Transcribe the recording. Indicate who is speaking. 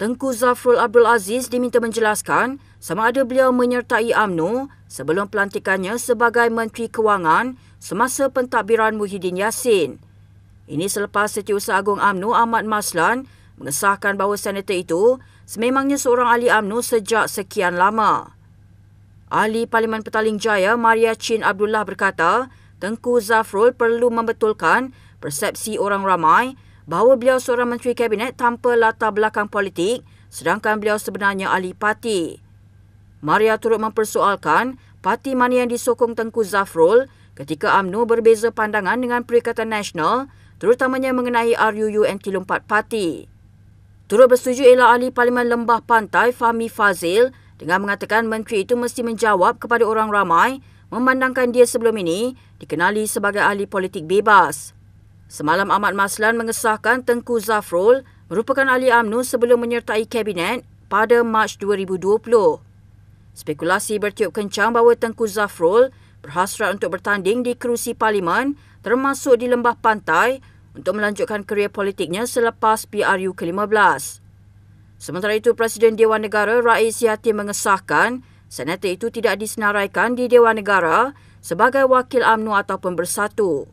Speaker 1: Tengku Zafrul Abdul Aziz diminta menjelaskan sama ada beliau menyertai AMNO sebelum pelantikannya sebagai Menteri Kewangan semasa pentadbiran Muhyiddin Yassin. Ini selepas Setiausaha Agong AMNO Ahmad Maslan mengesahkan bahawa senator itu sememangnya seorang ahli AMNO sejak sekian lama. Ahli Parlimen Petaling Jaya Maria Chin Abdullah berkata, Tengku Zafrul perlu membetulkan persepsi orang ramai bahawa beliau seorang menteri kabinet tanpa latar belakang politik sedangkan beliau sebenarnya ahli parti. Maria turut mempersoalkan parti mana yang disokong Tengku Zafrul ketika UMNO berbeza pandangan dengan Perikatan Nasional terutamanya mengenai RUU Anti Lompat Parti. Turut bersetuju ialah ahli Parlimen Lembah Pantai Fahmi Fazil dengan mengatakan menteri itu mesti menjawab kepada orang ramai memandangkan dia sebelum ini dikenali sebagai ahli politik bebas. Semalam Ahmad Maslan mengesahkan Tengku Zafrul merupakan ahli UMNO sebelum menyertai kabinet pada Mac 2020. Spekulasi bertiup kencang bahawa Tengku Zafrul berhasrat untuk bertanding di kerusi parlimen termasuk di Lembah Pantai untuk melanjutkan kerjaya politiknya selepas PRU ke-15. Sementara itu, Presiden Dewan Negara Rais Yati mengesahkan senator itu tidak disenaraikan di Dewan Negara sebagai wakil UMNO ataupun bersatu.